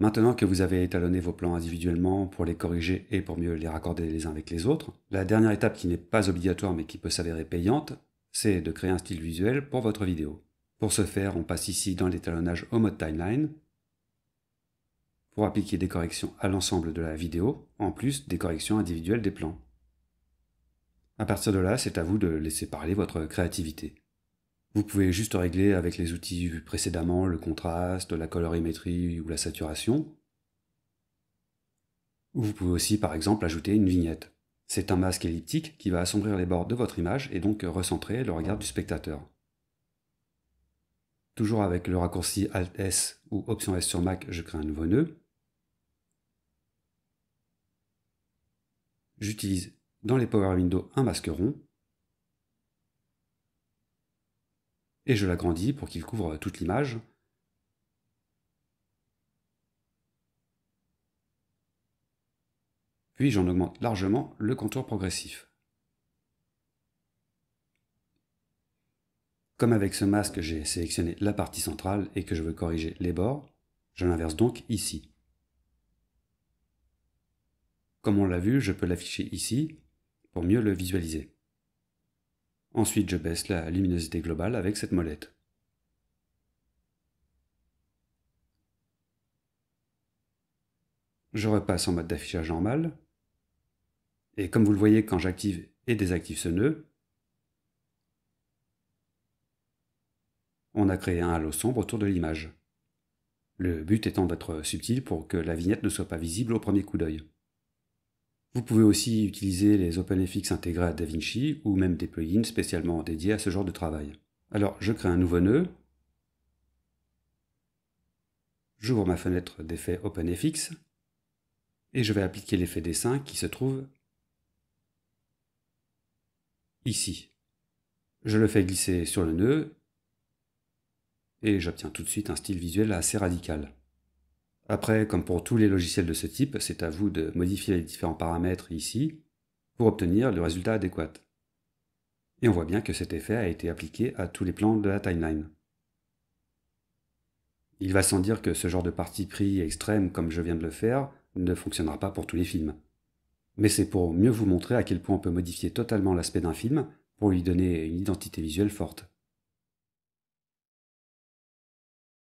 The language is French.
Maintenant que vous avez étalonné vos plans individuellement pour les corriger et pour mieux les raccorder les uns avec les autres, la dernière étape qui n'est pas obligatoire mais qui peut s'avérer payante, c'est de créer un style visuel pour votre vidéo. Pour ce faire, on passe ici dans l'étalonnage au mode timeline pour appliquer des corrections à l'ensemble de la vidéo, en plus des corrections individuelles des plans. À partir de là, c'est à vous de laisser parler votre créativité. Vous pouvez juste régler avec les outils vus précédemment le contraste, la colorimétrie ou la saturation. Vous pouvez aussi par exemple ajouter une vignette. C'est un masque elliptique qui va assombrir les bords de votre image et donc recentrer le regard du spectateur. Toujours avec le raccourci Alt-S ou Option S sur Mac, je crée un nouveau nœud. J'utilise dans les Power Windows un masque rond et je l'agrandis pour qu'il couvre toute l'image. Puis j'en augmente largement le contour progressif. Comme avec ce masque, j'ai sélectionné la partie centrale et que je veux corriger les bords, je l'inverse donc ici. Comme on l'a vu, je peux l'afficher ici pour mieux le visualiser. Ensuite, je baisse la luminosité globale avec cette molette. Je repasse en mode d'affichage normal. Et comme vous le voyez, quand j'active et désactive ce nœud, on a créé un halo sombre autour de l'image. Le but étant d'être subtil pour que la vignette ne soit pas visible au premier coup d'œil. Vous pouvez aussi utiliser les OpenFX intégrés à DaVinci ou même des plugins spécialement dédiés à ce genre de travail. Alors je crée un nouveau nœud, j'ouvre ma fenêtre d'effet OpenFX et je vais appliquer l'effet dessin qui se trouve ici. Je le fais glisser sur le nœud et j'obtiens tout de suite un style visuel assez radical. Après, comme pour tous les logiciels de ce type, c'est à vous de modifier les différents paramètres ici pour obtenir le résultat adéquat. Et on voit bien que cet effet a été appliqué à tous les plans de la timeline. Il va sans dire que ce genre de parti pris extrême comme je viens de le faire ne fonctionnera pas pour tous les films. Mais c'est pour mieux vous montrer à quel point on peut modifier totalement l'aspect d'un film pour lui donner une identité visuelle forte.